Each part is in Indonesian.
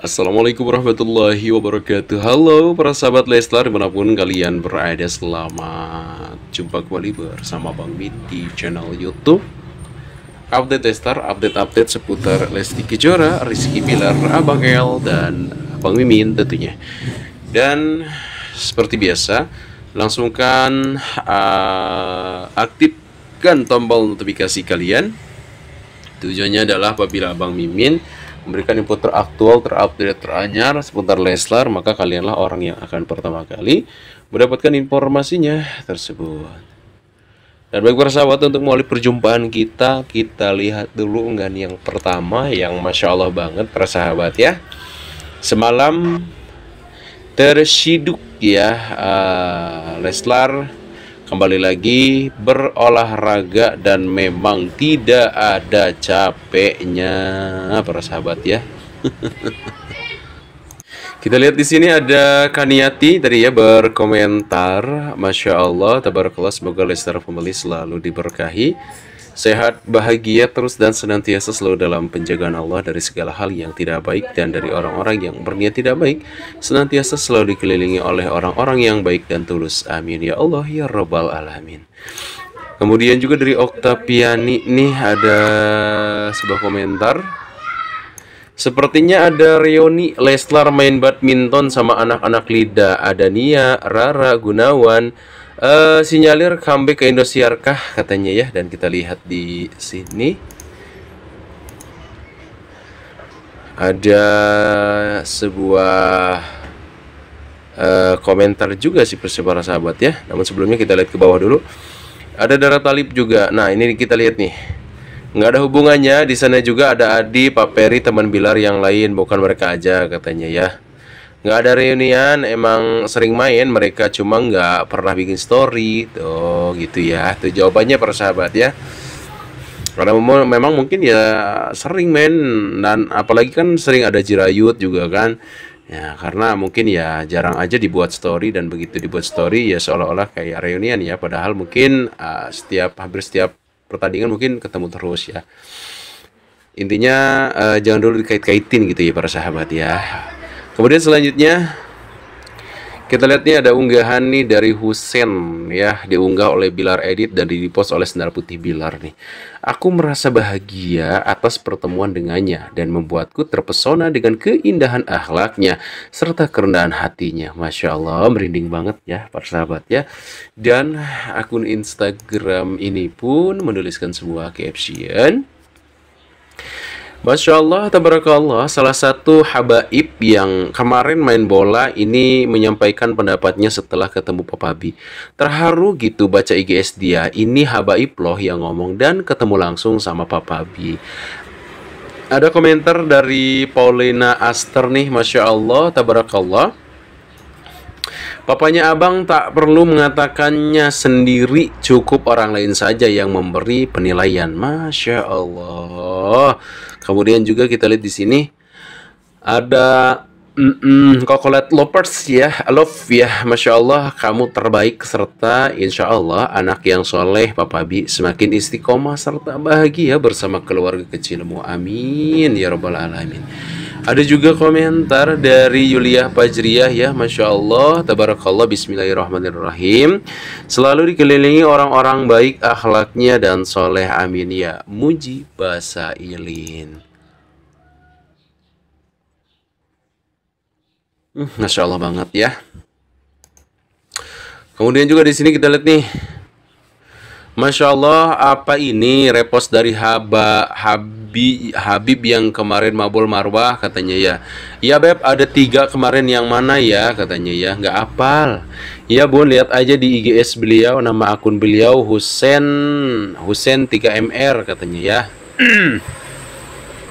Assalamualaikum warahmatullahi wabarakatuh Halo para sahabat Leslar dimanapun kalian berada Selamat jumpa kembali bersama Bang Min di channel Youtube Update Leslar, update-update seputar Lesti Kejora, Rizky Pilar, Abang El, dan Bang Mimin tentunya Dan seperti biasa langsungkan uh, aktifkan tombol notifikasi kalian Tujuannya adalah apabila Bang Mimin Memberikan info teraktual, terupdate, teranyar seputar Leslar, maka kalianlah orang yang akan pertama kali mendapatkan informasinya tersebut. Dan baik para sahabat untuk mulai perjumpaan kita, kita lihat dulu enggan yang pertama yang Masya Allah banget para sahabat ya. Semalam tersiduk ya uh, Leslar kembali lagi berolahraga dan memang tidak ada capeknya para sahabat ya kita lihat di sini ada Kaniati tadi ya berkomentar Masya Allah tabarakallah semoga listener pembeli selalu diberkahi sehat, bahagia terus dan senantiasa selalu dalam penjagaan Allah dari segala hal yang tidak baik dan dari orang-orang yang berniat tidak baik, senantiasa selalu dikelilingi oleh orang-orang yang baik dan tulus. Amin ya Allah ya Rabbal alamin. Kemudian juga dari Oktaviani nih ada sebuah komentar Sepertinya ada reuni Leslar main badminton sama anak-anak Lida, ada Nia, Rara, Gunawan, Eh, sinyalir comeback ke Indosiar kah katanya ya dan kita lihat di sini ada sebuah uh, komentar juga sih persebaran sahabat ya namun sebelumnya kita lihat ke bawah dulu ada darah talib juga nah ini kita lihat nih nggak ada hubungannya di sana juga ada Adi Pak Peri teman Bilar yang lain bukan mereka aja katanya ya nggak ada reunian emang sering main mereka cuma nggak pernah bikin story tuh gitu ya itu jawabannya para sahabat ya karena memang, mungkin ya sering main dan apalagi kan sering ada jirayut juga kan ya karena mungkin ya jarang aja dibuat story dan begitu dibuat story ya seolah-olah kayak reunian ya padahal mungkin uh, setiap hampir setiap pertandingan mungkin ketemu terus ya intinya uh, jangan dulu dikait-kaitin gitu ya para sahabat ya Kemudian selanjutnya kita lihat nih ada unggahan nih dari Husen ya diunggah oleh Bilar Edit dan dipost oleh Sinar Putih Bilar nih. Aku merasa bahagia atas pertemuan dengannya dan membuatku terpesona dengan keindahan akhlaknya serta kerendahan hatinya. Masya Allah merinding banget ya para sahabat ya. Dan akun Instagram ini pun menuliskan sebuah caption Masya Allah, tabarakallah, salah satu habaib yang kemarin main bola ini menyampaikan pendapatnya setelah ketemu Papa Bi. Terharu gitu baca IGS dia, ini habaib loh yang ngomong dan ketemu langsung sama Papa Bi. Ada komentar dari Paulina Aster nih, Masya Allah, tabarakallah. Papanya abang tak perlu mengatakannya sendiri, cukup orang lain saja yang memberi penilaian. Masya Allah. Kemudian juga kita lihat di sini ada mm, -mm kokolet lovers ya, love ya, masya Allah, kamu terbaik serta insya Allah anak yang soleh, Papa Bi semakin istiqomah serta bahagia bersama keluarga kecilmu. Amin ya robbal alamin. Ada juga komentar dari Yulia Pajriah ya, Masya Allah, Tabarakallah, Bismillahirrahmanirrahim. Selalu dikelilingi orang-orang baik akhlaknya dan soleh, amin ya. Muji bahasa ilin. Hmm, Masya Allah banget ya. Kemudian juga di sini kita lihat nih Masya Allah, apa ini repost dari Haba Habib, Habib yang kemarin Mabul Marwah katanya ya. Ya Beb, ada tiga kemarin yang mana ya katanya ya. Nggak apal. Ya Bun, lihat aja di IGS beliau, nama akun beliau Husen Husen 3MR katanya ya.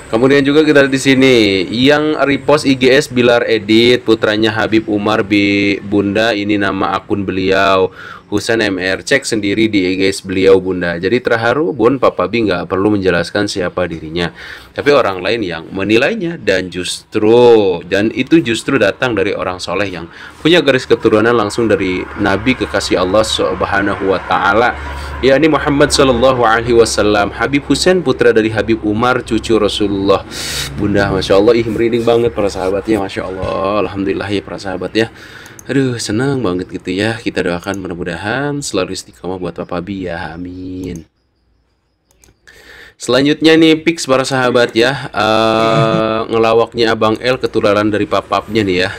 Kemudian juga kita di sini yang repost IGS Bilar Edit putranya Habib Umar B Bunda ini nama akun beliau Husan MR cek sendiri di IG beliau bunda. Jadi terharu bun Papa Bi nggak perlu menjelaskan siapa dirinya. Tapi orang lain yang menilainya dan justru dan itu justru datang dari orang soleh yang punya garis keturunan langsung dari Nabi kekasih Allah Subhanahu wa taala ya ini Muhammad Shallallahu Alaihi Wasallam Habib Husain putra dari Habib Umar cucu Rasulullah bunda masya Allah ih merinding banget para sahabatnya masya Allah alhamdulillah ya para sahabatnya. Aduh, senang banget gitu ya. Kita doakan mudah-mudahan selalu istiqomah buat Papa Bi ya. Amin. Selanjutnya nih fix para sahabat ya. Uh, ngelawaknya Abang L ketularan dari papapnya nih ya.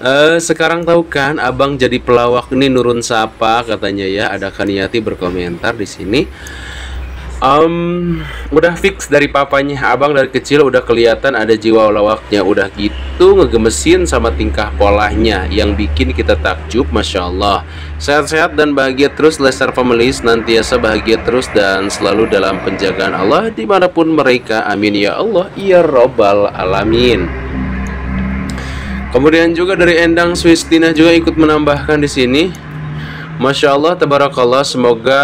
uh, sekarang tahu kan Abang jadi pelawak nih nurun sapa katanya ya. Ada Kaniati berkomentar di sini. Um, udah fix dari papanya abang dari kecil udah kelihatan ada jiwa lawaknya udah gitu ngegemesin sama tingkah polanya yang bikin kita takjub masya Allah sehat-sehat dan bahagia terus Lestar Family senantiasa bahagia terus dan selalu dalam penjagaan Allah dimanapun mereka amin ya Allah ya robbal alamin kemudian juga dari Endang Swistina juga ikut menambahkan di sini Masya Allah, tabarakallah. Semoga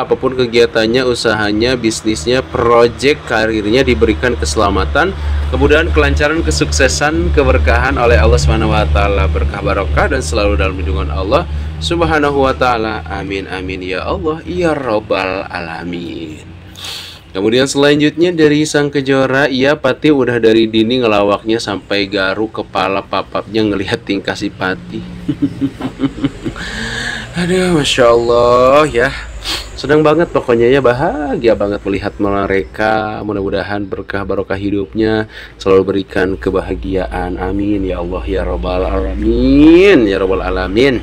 apapun kegiatannya, usahanya, bisnisnya, proyek karirnya diberikan keselamatan, kemudahan kelancaran, kesuksesan, keberkahan oleh Allah Subhanahu wa taala, berkah barokah dan selalu dalam lindungan Allah Subhanahu wa taala. Amin amin ya Allah ya robbal alamin. Kemudian selanjutnya dari sang kejora, ia Pati udah dari dini ngelawaknya sampai garu kepala papapnya ngelihat tingkah si Pati. Aduh, masya Allah ya. Senang banget pokoknya ya bahagia banget melihat mereka. Mudah-mudahan berkah barokah hidupnya selalu berikan kebahagiaan. Amin ya Allah ya robbal alamin ya robbal alamin.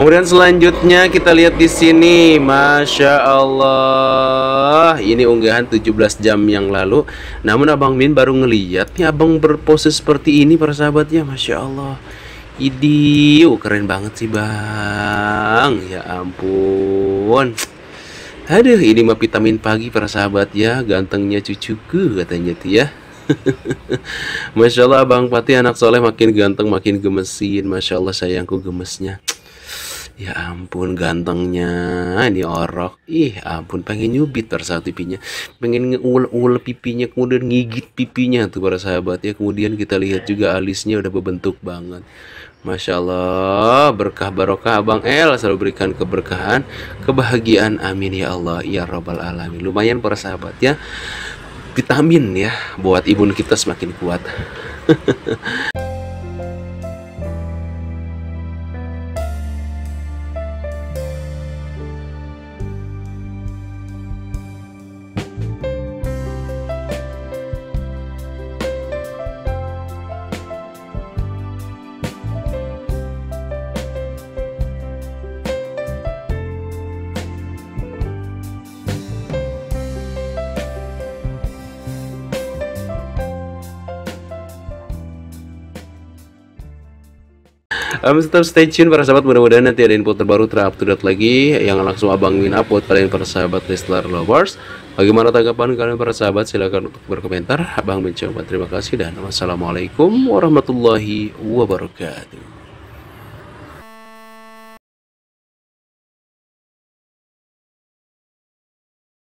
Kemudian selanjutnya kita lihat di sini, masya Allah, ini unggahan 17 jam yang lalu. Namun Abang Min baru ngeliat nih Abang berpose seperti ini para sahabatnya, masya Allah. Idi, oh, keren banget sih bang. Ya ampun. Aduh, ini mah vitamin pagi para sahabat ya. Gantengnya cucuku katanya tuh ya. Masya Allah Bang Pati anak soleh makin ganteng makin gemesin Masya Allah sayangku gemesnya Ya ampun gantengnya Ini orok Ih ampun pengen nyubit para sahabat pipinya Pengen ngeul-ul pipinya Kemudian ngigit pipinya tuh para sahabat ya Kemudian kita lihat juga alisnya udah berbentuk banget Masya Allah, berkah barokah Abang El selalu berikan keberkahan, kebahagiaan, amin ya Allah, ya Rabbal Alamin. Lumayan para sahabat ya, vitamin ya, buat ibu kita semakin kuat. um, tetap stay tune para sahabat mudah-mudahan nanti ada info terbaru terupdate lagi yang langsung abang Win upload kalian para sahabat listler lovers bagaimana tanggapan kalian para sahabat silahkan untuk berkomentar abang mencoba terima kasih dan wassalamualaikum warahmatullahi wabarakatuh